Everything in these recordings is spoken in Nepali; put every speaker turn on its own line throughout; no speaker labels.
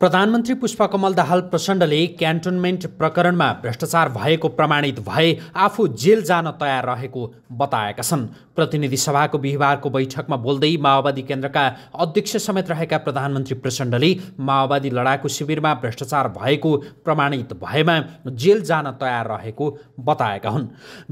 प्रधानमन्त्री पुष्पकमल दाहाल प्रचण्डले क्यान्टोनमेन्ट प्रकरणमा भ्रष्टाचार भएको प्रमाणित भए आफू जेल जान तयार रहेको बताएका छन् प्रतिनिधि सभाको बिहिबारको बैठकमा बोल्दै माओवादी केन्द्रका अध्यक्ष समेत रहेका प्रधानमन्त्री प्रचण्डले माओवादी लडाकु शिविरमा भ्रष्टाचार भएको प्रमाणित भएमा जेल जान तयार रहेको बताएका हुन्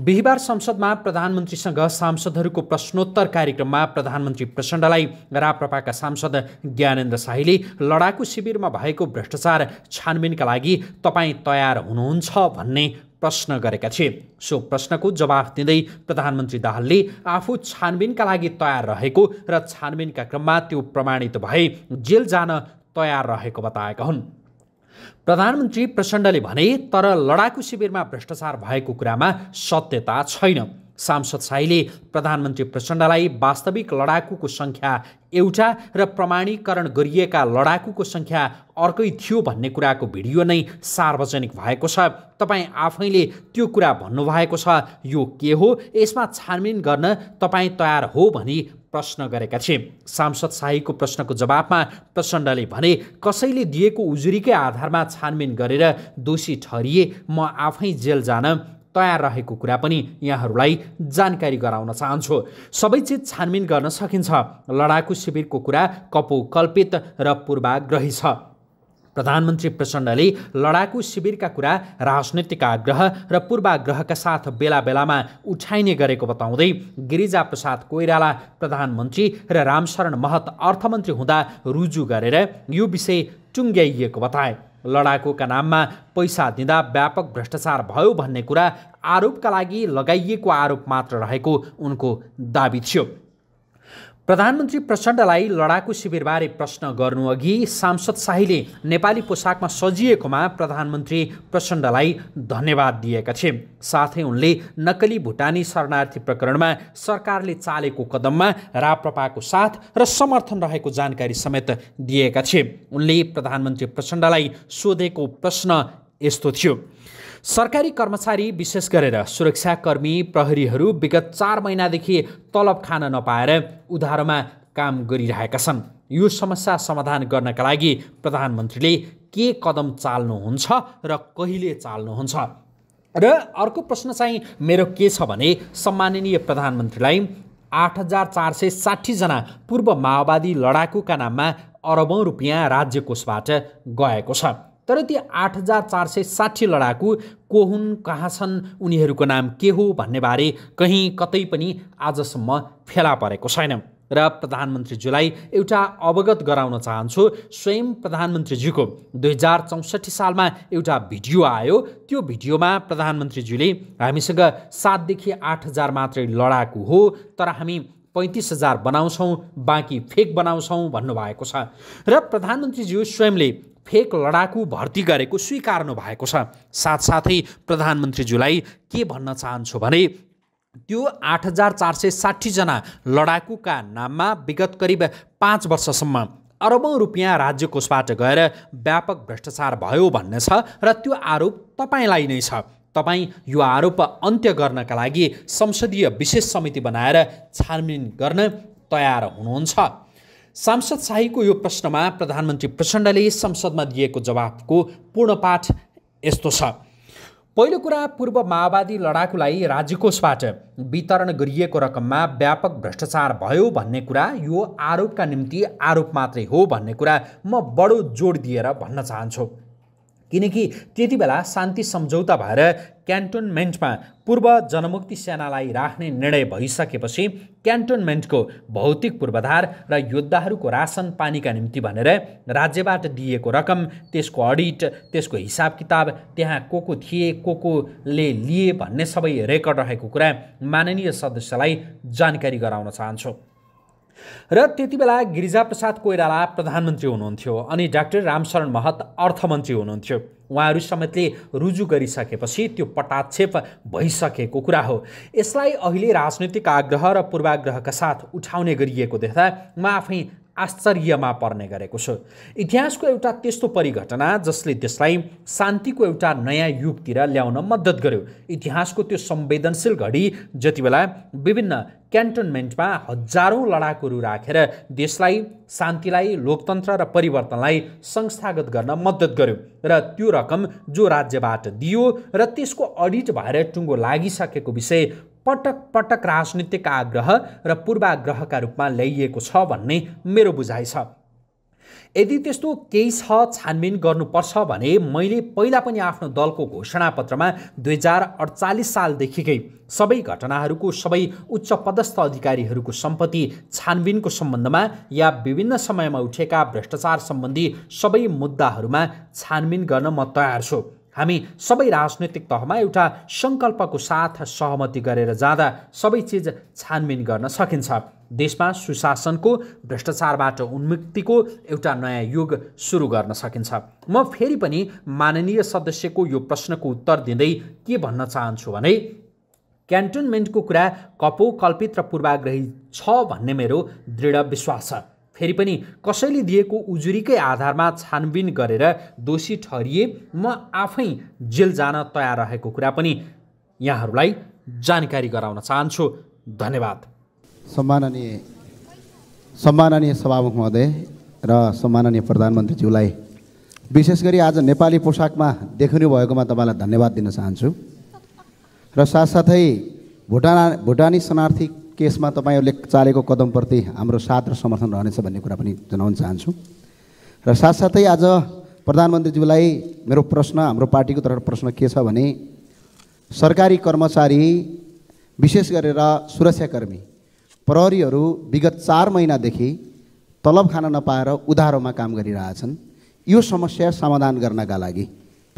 बिहिबार संसदमा प्रधानमन्त्रीसँग सांसदहरूको प्रश्नोत्तर कार्यक्रममा प्रधानमन्त्री प्रचण्डलाई राप्रपाका सांसद ज्ञानेन्द्र शाहीले लडाकु शिविरमा भएको भ्रष्टाचार छानबिनका लागि तपाईँ तयार हुनुहुन्छ भन्ने प्रश्न गरेका थिए सो प्रश्नको जवाफ दिँदै प्रधानमन्त्री दाहालले आफू छानबिनका लागि तयार रहेको र छानबिनका क्रममा त्यो प्रमाणित भए जेल जान तयार रहेको बताएका हुन् प्रधानमन्त्री प्रचण्डले भने तर लडाकु शिविरमा भ्रष्टाचार भएको कुरामा सत्यता छैन सांसद शाहीले प्रधानमन्त्री प्रचण्डलाई वास्तविक लडाकुको सङ्ख्या एउटा र प्रमाणीकरण गरिएका लडाकुको सङ्ख्या अर्कै थियो भन्ने कुराको भिडियो नै सार्वजनिक भएको छ तपाईँ आफैले त्यो कुरा भन्नुभएको छ यो के हो यसमा छानबिन गर्न तपाईँ तयार हो भनी प्रश्न गरेका थिए सांसद शाहीको प्रश्नको जवाबमा प्रचण्डले भने कसैले दिएको उजुरीकै आधारमा छानबिन गरेर दोषी ठहरिए म आफै जेल जान तयार रहेको कुरा पनि यहाँहरूलाई जानकारी गराउन चाहन्छु सबै चिज छानबिन गर्न सकिन्छ लडाकु शिविरको कुरा कपोकल्पित र पूर्वाग्रही छ प्रधानमन्त्री प्रचण्डले लडाकु शिविरका कुरा राजनैतिक आग्रह र पूर्वाग्रहका साथ बेला बेलामा उठाइने गरेको बताउँदै गिरिजा प्रसाद कोइराला प्रधानमन्त्री र रामशरण महत अर्थमन्त्री हुँदा रुजु गरेर यो विषय टुङ्ग्याइएको बताए लडाकुका नाममा पैसा दिँदा व्यापक भ्रष्टाचार भयो भन्ने कुरा आरोपका लागि लगाइएको आरोप मात्र रहेको उनको दावी थियो प्रधानमन्त्री प्रचण्डलाई लडाकु शिविरबारे प्रश्न गर्नुअघि सांसद शाहीले नेपाली पोसाकमा सजिएकोमा प्रधानमन्त्री प्रचण्डलाई धन्यवाद दिएका थिए साथै उनले नक्कली भुटानी शरणार्थी प्रकरणमा सरकारले चालेको कदममा राप्रपाको साथ र समर्थन रहेको जानकारी समेत दिएका थिए उनले प्रधानमन्त्री प्रचण्डलाई सोधेको प्रश्न यस्तो थियो सरकारी कर्मचारी विशेष गरेर सुरक्षाकर्मी प्रहरीहरू विगत चार महिनादेखि तलब खान नपाएर उधारोमा काम गरिरहेका छन् यो समस्या समाधान गर्नका लागि प्रधानमन्त्रीले के कदम चाल्नुहुन्छ र कहिले चाल्नुहुन्छ र अर्को प्रश्न चाहिँ मेरो के छ भने सम्माननीय प्रधानमन्त्रीलाई आठ हजार चार सय साठीजना पूर्व माओवादी लडाकुका नाममा अरबौँ रुपियाँ राज्य कोषबाट गएको छ तर ती आठ हजार चार सय साठी लडाकु को हुन् कहाँ छन् उनीहरूको नाम के हो भन्नेबारे कहीँ कतै पनि आजसम्म फेला परेको छैन र प्रधानमन्त्रीज्यूलाई एउटा अवगत गराउन चाहन्छु स्वयं प्रधानमन्त्रीज्यूको दुई हजार चौसठी सालमा एउटा भिडियो आयो त्यो भिडियोमा प्रधानमन्त्रीज्यूले हामीसँग सातदेखि आठ हजार मात्रै लडाकु हो तर हामी पैँतिस हजार बनाउँछौँ बाँकी फेक बनाउँछौँ भन्नुभएको छ र प्रधानमन्त्रीज्यू स्वयंले फेक लडाकु भर्ती गरेको स्वीकार्नु भएको छ साथसाथै प्रधानमन्त्रीज्यूलाई के भन्न चाहन्छु भने त्यो आठ हजार चार सय साठीजना लडाकुका नाममा विगत करिब पाँच वर्षसम्म अरबौँ रुपियाँ राज्य कोषबाट गएर व्यापक भ्रष्टाचार भयो भन्ने छ र त्यो आरोप तपाईँलाई नै छ तपाईँ यो आरोप अन्त्य गर्नका लागि संसदीय विशेष समिति बनाएर छानबिन गर्न तयार हुनुहुन्छ सांसद शाहीको यो प्रश्नमा प्रधानमन्त्री प्रचण्डले संसदमा दिएको जवाबको पाठ यस्तो छ पहिलो कुरा पूर्व माओवादी लडाकुलाई राज्यकोषबाट वितरण गरिएको रकममा व्यापक भ्रष्टाचार भयो भन्ने कुरा यो आरोपका निम्ति आरोप मात्रै हो भन्ने कुरा म बडो जोड दिएर भन्न चाहन्छु किनकि त्यति बेला शान्ति सम्झौता भएर क्यान्टोनमेन्टमा पूर्व जनमुक्ति सेनालाई राख्ने निर्णय भइसकेपछि क्यान्टोनमेन्टको भौतिक पूर्वाधार र योद्धाहरूको रासन पानीका निम्ति भनेर राज्यबाट दिएको रकम त्यसको अडिट त्यसको हिसाब किताब त्यहाँ को को थिए को कोले लिए भन्ने सबै रेकर्ड रहेको कुरा माननीय सदस्यलाई जानकारी गराउन चाहन्छु र त्यति बेला गिरिजाप्रसाद कोइराला प्रधानमन्त्री हुनुहुन्थ्यो अनि डाक्टर रामशरण महत अर्थमन्त्री हुनुहुन्थ्यो उहाँहरू समेतले रुजु गरिसकेपछि त्यो पटाक्षेप भइसकेको कुरा हो यसलाई अहिले राजनैतिक आग्रह र पूर्वाग्रहका साथ उठाउने गरिएको देख्दा म आफै आश्चर्यमा पर्ने गरेको छु इतिहासको एउटा त्यस्तो परिघटना जसले देशलाई शान्तिको एउटा नयाँ युगतिर ल्याउन मद्दत गर्यो इतिहासको त्यो संवेदनशील घडी जति बेला विभिन्न क्यान्टोनमेन्टमा हजारौँ लडाकुहरू राखेर देशलाई शान्तिलाई लोकतन्त्र र परिवर्तनलाई संस्थागत गर्न मद्दत गर्यो र त्यो रकम जो राज्यबाट दियो र त्यसको अडिट भएर टुङ्गो लागिसकेको विषय पटक पटक राजनीतिक आग्रह र पूर्वाग्रहका रूपमा ल्याइएको छ भन्ने मेरो बुझाइ छ यदि त्यस्तो केही छ छानबिन गर्नुपर्छ भने मैले पहिला पनि आफ्नो दलको घोषणापत्रमा दुई हजार अडचालिस सालदेखिकै सबै घटनाहरूको सबै उच्च पदस्थ अधिकारीहरूको सम्पत्ति छानबिनको सम्बन्धमा या विभिन्न समयमा उठेका भ्रष्टाचार सम्बन्धी सबै मुद्दाहरूमा छानबिन गर्न म तयार छु हामी सबै राजनैतिक तहमा एउटा सङ्कल्पको साथ सहमति गरेर जाँदा सबै चिज छानबिन गर्न सकिन्छ देशमा सुशासनको भ्रष्टाचारबाट उन्मुक्तिको एउटा नयाँ युग सुरु गर्न सकिन्छ म फेरि पनि माननीय सदस्यको यो प्रश्नको उत्तर दिँदै के भन्न चाहन्छु भने क्यान्टोनमेन्टको कुरा कपो कपोकल्पित र पूर्वाग्रही छ भन्ने मेरो दृढ विश्वास छ फेरि पनि कसैले दिएको उजुरीकै आधारमा छानबिन गरेर दोषी ठहरिए म आफै जेल जान तयार रहेको कुरा पनि यहाँहरूलाई जानकारी गराउन चाहन्छु धन्यवाद सम्माननीय
सम्माननीय सभामुख महोदय र सम्माननीय प्रधानमन्त्रीज्यूलाई विशेष गरी आज नेपाली पोसाकमा देखिनु भएकोमा तपाईँलाई धन्यवाद दिन चाहन्छु र साथसाथै भुटान भुटानी शरणार्थी केसमा तपाईँहरूले चालेको कदमप्रति हाम्रो साथ र समर्थन रहनेछ भन्ने कुरा पनि जनाउन चाहन्छु र साथसाथै आज प्रधानमन्त्रीज्यूलाई मेरो प्रश्न हाम्रो पार्टीको तर्फ प्रश्न के छ भने सरकारी कर्मचारी विशेष गरेर सुरक्षाकर्मी प्रहरीहरू विगत चार महिनादेखि तलब खान नपाएर उधारोमा काम गरिरहेछन् यो समस्या समाधान गर्नका लागि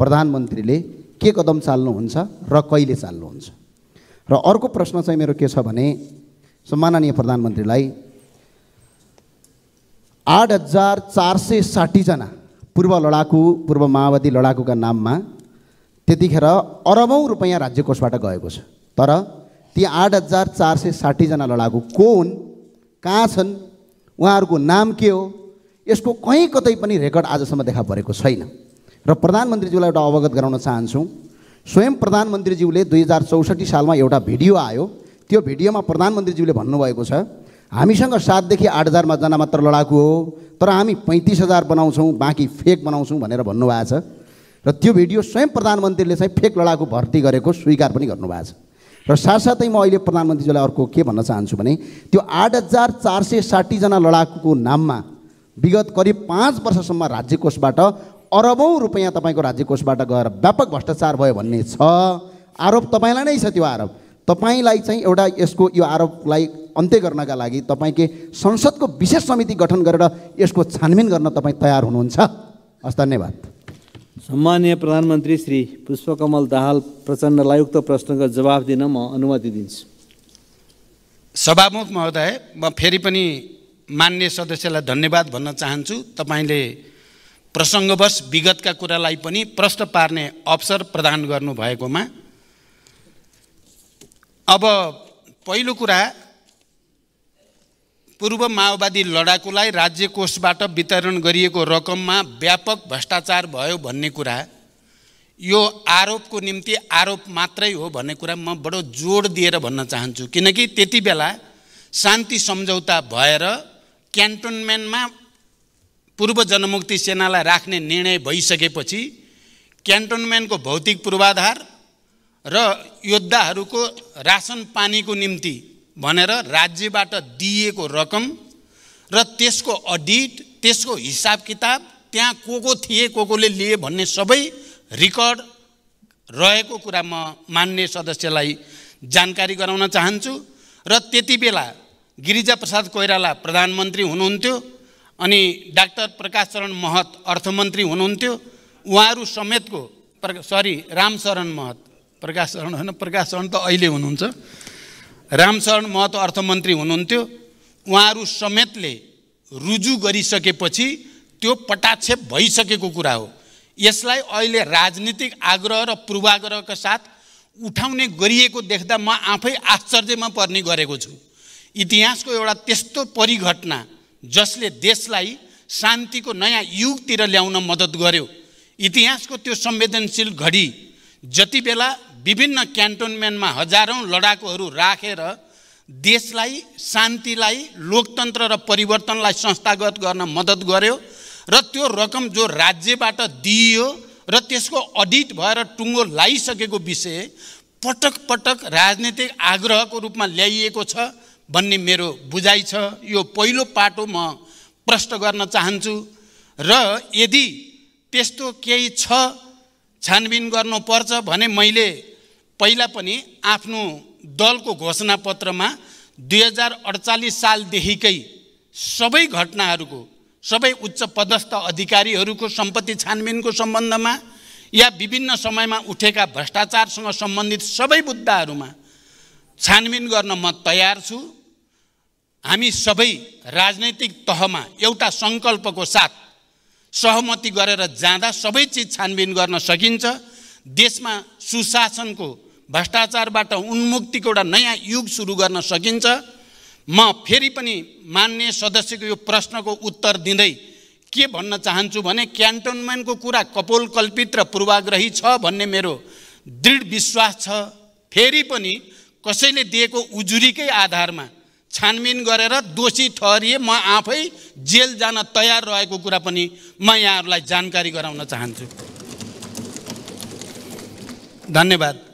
प्रधानमन्त्रीले के कदम चाल्नुहुन्छ र कहिले चाल्नुहुन्छ र अर्को प्रश्न चाहिँ मेरो के छ भने सम्माननीय प्रधानमन्त्रीलाई आठ हजार चार सय साठीजना पूर्व लडाकु पूर्व माओवादी लडाकुका नाममा त्यतिखेर अरबौँ रुपियाँ राज्य कोषबाट गएको छ तर ती आठ हजार चार सय साठीजना लडाकु को हुन् कहाँ छन् उहाँहरूको नाम के हो यसको कहीँ कतै पनि रेकर्ड आजसम्म देखा परेको छैन र प्रधानमन्त्रीज्यूलाई एउटा अवगत गराउन चाहन्छु स्वयं प्रधानमन्त्रीज्यूले दुई हजार चौसठी सालमा एउटा भिडियो आयो त्यो भिडियोमा प्रधानमन्त्रीज्यूले भन्नुभएको छ हामीसँग सातदेखि आठ हजारमा जना मात्र लडाकु हो तर हामी पैँतिस हजार बनाउँछौँ बाँकी फेक बनाउँछौँ भनेर भन्नुभएको छ र त्यो भिडियो स्वयं प्रधानमन्त्रीले चाहिँ फेक लडाकु भर्ती गरेको स्वीकार पनि गर्नुभएको छ र साथसाथै म अहिले प्रधानमन्त्रीज्यूलाई अर्को के भन्न चाहन्छु भने त्यो आठ हजार चार सय साठीजना लडाकुको नाममा विगत करिब पाँच वर्षसम्म राज्य कोषबाट अरबौँ रुपियाँ तपाईँको राज्य कोषबाट गएर व्यापक भ्रष्टाचार भयो भन्ने छ आरोप तपाईँलाई नै छ त्यो आरोप तपाईँलाई चाहिँ एउटा यसको यो आरोपलाई अन्त्य गर्नका लागि के संसदको विशेष समिति गठन गरेर यसको छानबिन गर्न तपाईँ तयार हुनुहुन्छ हस् धन्यवाद
सम्मान्य प्रधानमन्त्री श्री पुष्पकमल दाहाल प्रचण्डलाई उक्त प्रश्नको जवाब दिन म अनुमति दिन्छु सभामुख महोदय म फेरि पनि मान्य सदस्यलाई धन्यवाद भन्न चाहन्छु तपाईँले प्रसङ्गवश विगतका कुरालाई पनि प्रश्न पार्ने अवसर प्रदान गर्नुभएकोमा अब पहिलो कुरा पूर्व माओवादी लडाकुलाई राज्य कोषबाट वितरण गरिएको रकममा व्यापक भ्रष्टाचार भयो भन्ने कुरा यो आरोपको निम्ति आरोप मात्रै हो भन्ने कुरा म बडो जोड दिएर भन्न चाहन्छु किनकि त्यति बेला शान्ति सम्झौता भएर क्यान्टोनमेन्टमा पूर्व जनमुक्ति सेनालाई राख्ने निर्णय भइसकेपछि क्यान्टोनमेन्टको भौतिक पूर्वाधार र योद्धाहरूको रासन पानीको निम्ति भनेर राज्यबाट दिइएको रकम र त्यसको अडिट त्यसको हिसाब किताब त्यहाँ को को थिए को कोले लिए भन्ने सबै रेकर्ड रहेको कुरा म मान्ने सदस्यलाई जानकारी गराउन चाहन्छु र त्यति बेला गिरिजा प्रसाद कोइराला प्रधानमन्त्री हुनुहुन्थ्यो अनि डाक्टर प्रकाश चरण महत अर्थमन्त्री हुनुहुन्थ्यो उहाँहरू समेतको सरी रामचरण महत प्रकाश शरण होइन प्रकाश शरण त अहिले हुनुहुन्छ रामशरण महतो अर्थमन्त्री हुनुहुन्थ्यो उहाँहरू समेतले रुजु गरिसकेपछि त्यो पटाक्षेप भइसकेको कुरा हो यसलाई अहिले राजनीतिक आग्रह र पूर्वाग्रहका साथ उठाउने गरिएको देख्दा म आफै आश्चर्यमा पर्ने गरेको छु इतिहासको एउटा त्यस्तो परिघटना जसले देशलाई शान्तिको नयाँ युगतिर ल्याउन मद्दत गर्यो इतिहासको त्यो संवेदनशील घडी जति बेला विभिन्न क्यान्टोनमेन्टमा हजारौँ लडाकुहरू राखेर रा, देशलाई शान्तिलाई लोकतन्त्र र परिवर्तनलाई संस्थागत गर्न मद्दत गर्यो र त्यो रकम जो राज्यबाट दिइयो र त्यसको अडिट भएर टुङ्गो लगाइसकेको विषय पटक पटक राजनीतिक आग्रहको रूपमा ल्याइएको छ भन्ने मेरो बुझाइ छ यो पहिलो पाटो म प्रष्ट गर्न चाहन्छु र यदि त्यस्तो केही छ छानबिन गर्नुपर्छ भने मैले पहिला पनि आफ्नो दलको घोषणापत्रमा दुई हजार अडचालिस सालदेखिकै सबै घटनाहरूको सबै उच्च पदस्थ अधिकारीहरूको सम्पत्ति छानबिनको सम्बन्धमा या विभिन्न समयमा उठेका भ्रष्टाचारसँग सम्बन्धित सबै मुद्दाहरूमा छानबिन गर्न म तयार छु हामी सबै राजनैतिक तहमा एउटा सङ्कल्पको साथ सहमति गरेर जाँदा सबै चिज छानबिन गर्न सकिन्छ देशमा सुशासनको भ्रष्टाचारबाट उन्मुक्तिको एउटा नयाँ युग सुरु गर्न सकिन्छ म फेरि पनि मान्ने सदस्यको यो प्रश्नको उत्तर दिँदै के भन्न चाहन्छु भने क्यान्टोनमेन्टको कुरा कपोल कल्पित र पूर्वाग्रही छ भन्ने मेरो दृढ विश्वास छ फेरि पनि कसैले दिएको उजुरीकै आधारमा छानबिन गरेर दोषी ठहरिए म आफै जेल जान तयार रहेको कुरा पनि म यहाँहरूलाई जानकारी गराउन चाहन्छु धन्यवाद